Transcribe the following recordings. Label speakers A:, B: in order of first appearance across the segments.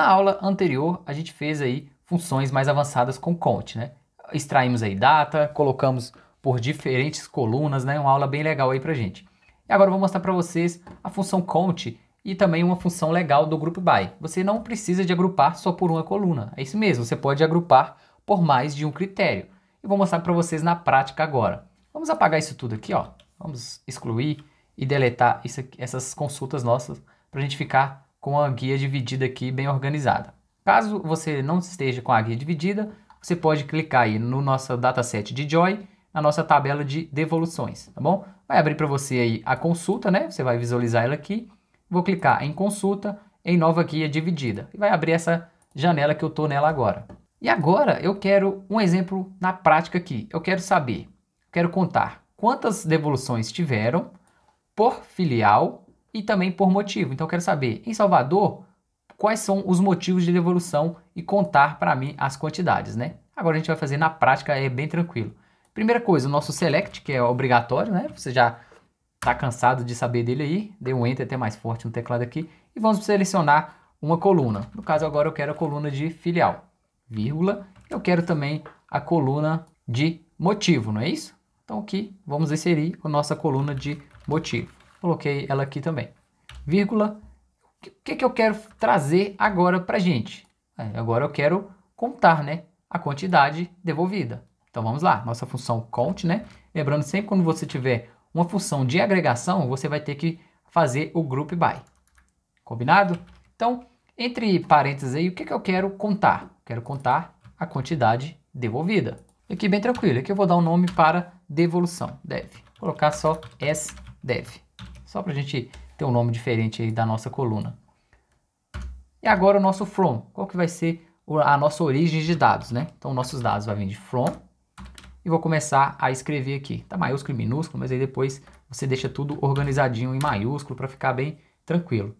A: Na aula anterior, a gente fez aí funções mais avançadas com count, né? Extraímos aí data, colocamos por diferentes colunas, né? Uma aula bem legal aí pra gente. E agora eu vou mostrar para vocês a função count e também uma função legal do group by. Você não precisa de agrupar só por uma coluna. É isso mesmo, você pode agrupar por mais de um critério. E vou mostrar para vocês na prática agora. Vamos apagar isso tudo aqui, ó. Vamos excluir e deletar isso, essas consultas nossas para a gente ficar com a guia dividida aqui bem organizada. Caso você não esteja com a guia dividida, você pode clicar aí no nosso dataset de Joy, na nossa tabela de devoluções, tá bom? Vai abrir para você aí a consulta, né? Você vai visualizar ela aqui. Vou clicar em consulta, em nova guia dividida. E vai abrir essa janela que eu estou nela agora. E agora eu quero um exemplo na prática aqui. Eu quero saber, quero contar quantas devoluções tiveram por filial e também por motivo. Então, eu quero saber, em Salvador, quais são os motivos de devolução e contar para mim as quantidades, né? Agora a gente vai fazer na prática, é bem tranquilo. Primeira coisa, o nosso select, que é obrigatório, né? Você já está cansado de saber dele aí, dê um enter até mais forte no teclado aqui, e vamos selecionar uma coluna. No caso agora eu quero a coluna de filial, vírgula, eu quero também a coluna de motivo, não é isso? Então aqui vamos inserir a nossa coluna de motivo coloquei ela aqui também. Vírgula, o que, que eu quero trazer agora para gente? É, agora eu quero contar né, a quantidade devolvida. Então vamos lá, nossa função count, né? Lembrando, sempre quando você tiver uma função de agregação, você vai ter que fazer o group by. Combinado? Então, entre parênteses aí, o que, que eu quero contar? Quero contar a quantidade devolvida. Aqui bem tranquilo, aqui eu vou dar um nome para devolução, dev. Vou colocar só sdev. Só para a gente ter um nome diferente aí da nossa coluna. E agora o nosso from. Qual que vai ser a nossa origem de dados, né? Então, nossos dados vão vir de from. E vou começar a escrever aqui. Tá maiúsculo e minúsculo, mas aí depois você deixa tudo organizadinho em maiúsculo para ficar bem tranquilo.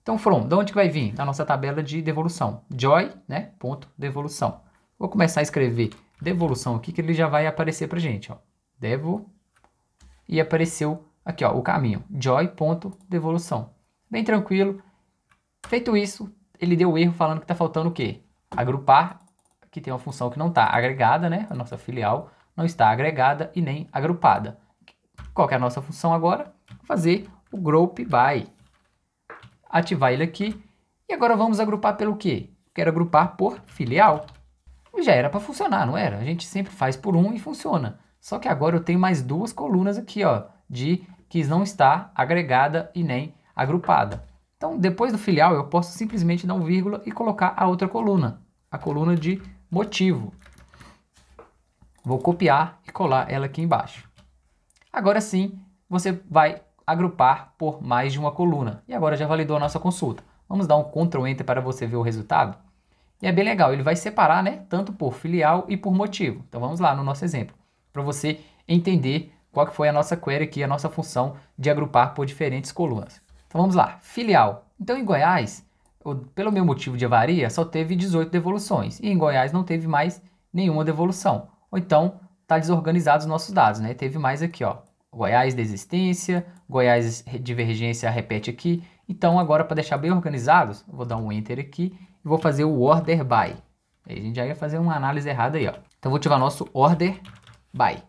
A: Então, from, de onde que vai vir? Da nossa tabela de devolução. Joy, né? Ponto, devolução. Vou começar a escrever devolução aqui, que ele já vai aparecer para gente, ó. Devo. E apareceu aqui ó, o caminho, joy.devolução. Bem tranquilo. Feito isso, ele deu erro falando que está faltando o quê? Agrupar, que tem uma função que não está agregada, né? A nossa filial não está agregada e nem agrupada. Qual é a nossa função agora? Fazer o group by. Ativar ele aqui. E agora vamos agrupar pelo quê? Quero agrupar por filial. Já era para funcionar, não era? A gente sempre faz por um e funciona. Só que agora eu tenho mais duas colunas aqui, ó, de que não está agregada e nem agrupada. Então, depois do filial, eu posso simplesmente dar um vírgula e colocar a outra coluna, a coluna de motivo. Vou copiar e colar ela aqui embaixo. Agora sim, você vai agrupar por mais de uma coluna. E agora já validou a nossa consulta. Vamos dar um Ctrl Enter para você ver o resultado? E é bem legal, ele vai separar, né, tanto por filial e por motivo. Então vamos lá no nosso exemplo, para você entender qual que foi a nossa query aqui, a nossa função de agrupar por diferentes colunas. Então vamos lá, filial. Então em Goiás, pelo meu motivo de avaria, só teve 18 devoluções. E em Goiás não teve mais nenhuma devolução. Ou então está desorganizado os nossos dados, né? Teve mais aqui, ó. Goiás desistência, Goiás divergência repete aqui. Então agora para deixar bem organizados, vou dar um enter aqui e vou fazer o order by. Aí a gente já ia fazer uma análise errada aí, ó. Então vou ativar nosso order by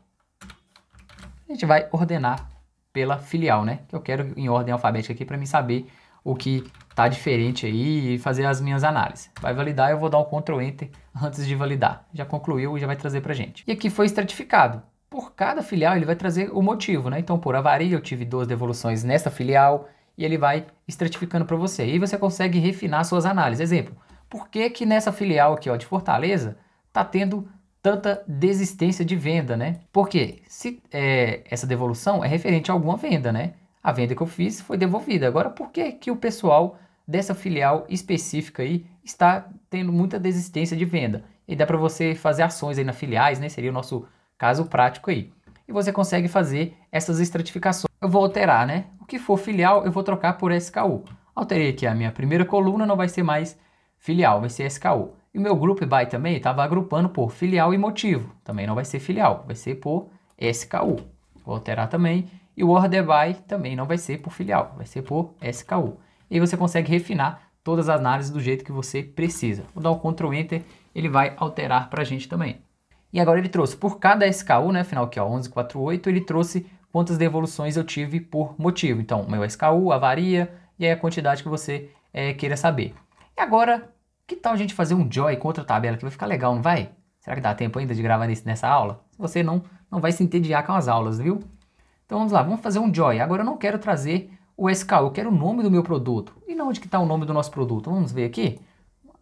A: a gente vai ordenar pela filial, né? Que eu quero em ordem alfabética aqui para mim saber o que tá diferente aí e fazer as minhas análises. Vai validar, eu vou dar um Ctrl Enter antes de validar. Já concluiu e já vai trazer para gente. E aqui foi estratificado. Por cada filial ele vai trazer o motivo, né? Então por avaria eu tive duas devoluções nessa filial e ele vai estratificando para você. E aí você consegue refinar suas análises. Exemplo, por que que nessa filial aqui ó, de Fortaleza tá tendo tanta desistência de venda, né? Porque se é, essa devolução é referente a alguma venda, né? A venda que eu fiz foi devolvida. Agora, por que que o pessoal dessa filial específica aí está tendo muita desistência de venda? E dá para você fazer ações aí na filiais, né? Seria o nosso caso prático aí. E você consegue fazer essas estratificações. Eu vou alterar, né? O que for filial, eu vou trocar por SKU. Alterei aqui a minha primeira coluna, não vai ser mais filial, vai ser SKU. E o meu group by também estava agrupando por filial e motivo. Também não vai ser filial, vai ser por SKU. Vou alterar também. E o order by também não vai ser por filial, vai ser por SKU. E aí você consegue refinar todas as análises do jeito que você precisa. Vou dar um Ctrl Enter, ele vai alterar para a gente também. E agora ele trouxe por cada SKU, né, final aqui ó, 1148, ele trouxe quantas devoluções eu tive por motivo. Então, meu SKU, avaria e aí a quantidade que você é, queira saber. E agora, que tal a gente fazer um joy com outra tabela que vai ficar legal, não vai? Será que dá tempo ainda de gravar nesse, nessa aula? Você não, não vai se entediar com as aulas, viu? Então vamos lá, vamos fazer um joy. Agora eu não quero trazer o SKU, eu quero o nome do meu produto. E não onde que está o nome do nosso produto? Vamos ver aqui?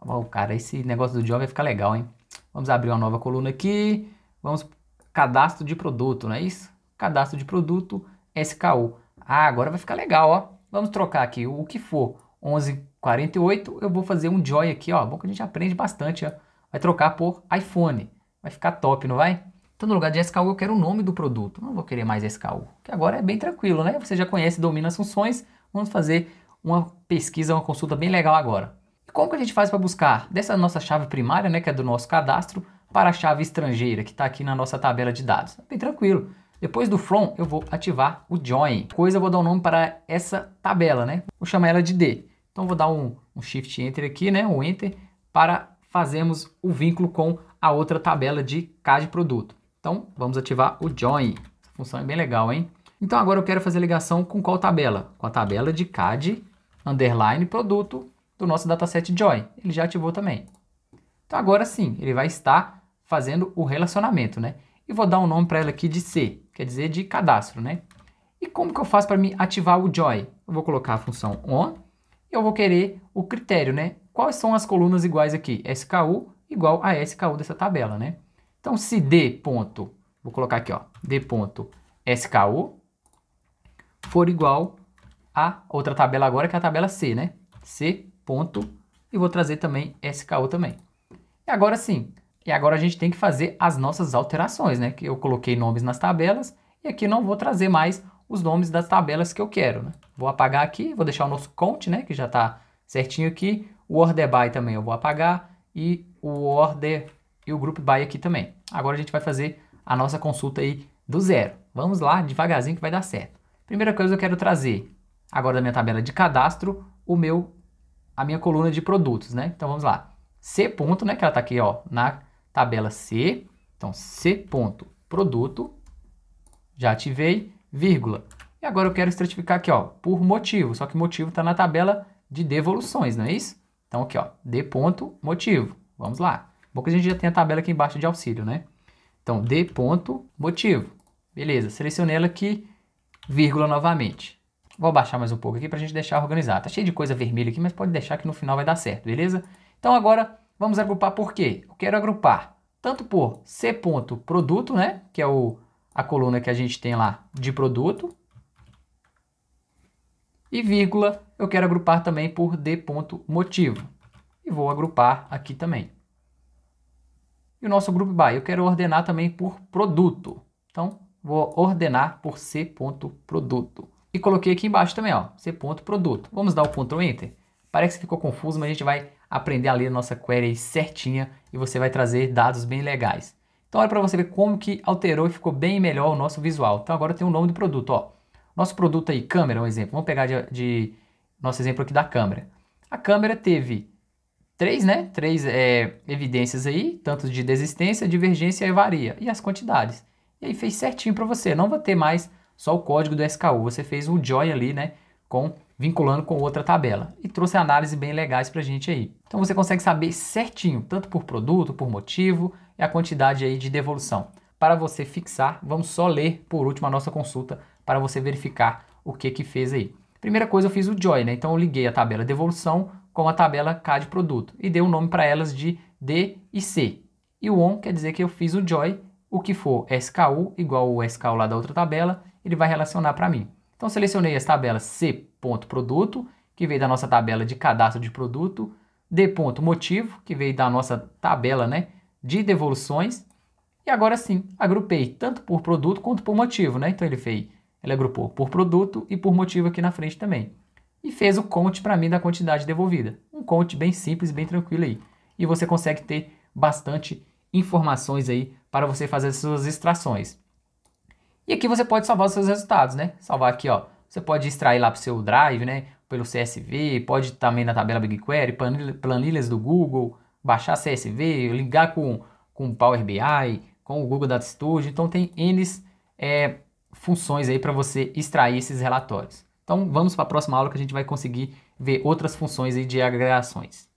A: Oh, cara, esse negócio do joy vai ficar legal, hein? Vamos abrir uma nova coluna aqui. Vamos cadastro de produto, não é isso? Cadastro de produto, SKU. Ah, agora vai ficar legal, ó. Vamos trocar aqui o que for 11 48, eu vou fazer um joy aqui, ó. Bom que a gente aprende bastante, ó. Vai trocar por iPhone. Vai ficar top, não vai? Então, no lugar de SKU, eu quero o nome do produto. Não vou querer mais SKU, que agora é bem tranquilo, né? Você já conhece, domina as funções. Vamos fazer uma pesquisa, uma consulta bem legal agora. E como que a gente faz para buscar dessa nossa chave primária, né, que é do nosso cadastro, para a chave estrangeira, que está aqui na nossa tabela de dados? É bem tranquilo. Depois do from, eu vou ativar o join. Coisa, eu vou dar um nome para essa tabela, né? Vou chamar ela de D. Então vou dar um, um Shift Enter aqui, né, um Enter, para fazermos o vínculo com a outra tabela de CAD produto. Então vamos ativar o Join. Essa função é bem legal, hein? Então agora eu quero fazer ligação com qual tabela? Com a tabela de CAD underline produto do nosso dataset Join. Ele já ativou também. Então agora sim, ele vai estar fazendo o relacionamento, né? E vou dar um nome para ela aqui de C, quer dizer de cadastro, né? E como que eu faço para me ativar o Join? Eu vou colocar a função on eu vou querer o critério, né? Quais são as colunas iguais aqui? SKU igual a SKU dessa tabela, né? Então, se D ponto, vou colocar aqui, ó, D ponto SKU for igual a outra tabela agora, que é a tabela C, né? C ponto, e vou trazer também SKU também. E agora sim, e agora a gente tem que fazer as nossas alterações, né? Que eu coloquei nomes nas tabelas, e aqui não vou trazer mais os nomes das tabelas que eu quero. Né? Vou apagar aqui, vou deixar o nosso count, né, que já está certinho aqui. O order by também eu vou apagar e o order e o group by aqui também. Agora a gente vai fazer a nossa consulta aí do zero. Vamos lá, devagarzinho que vai dar certo. Primeira coisa eu quero trazer agora da minha tabela de cadastro o meu a minha coluna de produtos, né? Então vamos lá. C ponto, né, que ela está aqui, ó, na tabela C. Então C ponto produto. Já ativei vírgula. E agora eu quero estratificar aqui, ó, por motivo, só que motivo está na tabela de devoluções, não é isso? Então aqui, ó, D ponto motivo. Vamos lá. Bom que a gente já tem a tabela aqui embaixo de auxílio, né? Então, D ponto motivo. Beleza, selecionei ela aqui, vírgula novamente. Vou abaixar mais um pouco aqui para a gente deixar organizado. Tá cheio de coisa vermelha aqui, mas pode deixar que no final vai dar certo, beleza? Então agora vamos agrupar por quê? Eu quero agrupar tanto por C ponto produto, né? Que é o a coluna que a gente tem lá de produto. E vírgula, eu quero agrupar também por D ponto motivo. E vou agrupar aqui também. E o nosso group by, eu quero ordenar também por produto. Então, vou ordenar por C ponto produto. E coloquei aqui embaixo também, ó, C ponto produto. Vamos dar o Ctrl Enter? Parece que ficou confuso, mas a gente vai aprender a ler a nossa query certinha e você vai trazer dados bem legais. Então olha para você ver como que alterou e ficou bem melhor o nosso visual. Então agora tem o nome do produto, ó. Nosso produto aí, câmera, um exemplo. Vamos pegar de, de nosso exemplo aqui da câmera. A câmera teve três, né? Três é, evidências aí, tanto de desistência, divergência e varia. E as quantidades. E aí fez certinho para você. Não vai ter mais só o código do SKU. Você fez um join ali, né? Com, vinculando com outra tabela. E trouxe análises bem legais para a gente aí. Então você consegue saber certinho, tanto por produto, por motivo, e é a quantidade aí de devolução. Para você fixar, vamos só ler por último a nossa consulta para você verificar o que que fez aí. Primeira coisa, eu fiz o join, né? Então eu liguei a tabela devolução com a tabela K de produto e dei o um nome para elas de D e C. E o on quer dizer que eu fiz o join, o que for SKU igual o SKU lá da outra tabela, ele vai relacionar para mim. Então selecionei as tabelas C.produto, que veio da nossa tabela de cadastro de produto, D.motivo, que veio da nossa tabela, né, de devoluções. E agora sim, agrupei tanto por produto quanto por motivo, né? Então ele fez, ele agrupou por produto e por motivo aqui na frente também. E fez o count para mim da quantidade devolvida. Um count bem simples, bem tranquilo aí. E você consegue ter bastante informações aí para você fazer as suas extrações. E aqui você pode salvar os seus resultados, né? Salvar aqui, ó. Você pode extrair lá para o seu Drive, né? Pelo CSV, pode também na tabela BigQuery, planilhas do Google, baixar CSV, ligar com, com Power BI, com o Google Data Studio. Então tem N é, funções aí para você extrair esses relatórios. Então vamos para a próxima aula que a gente vai conseguir ver outras funções aí de agregações.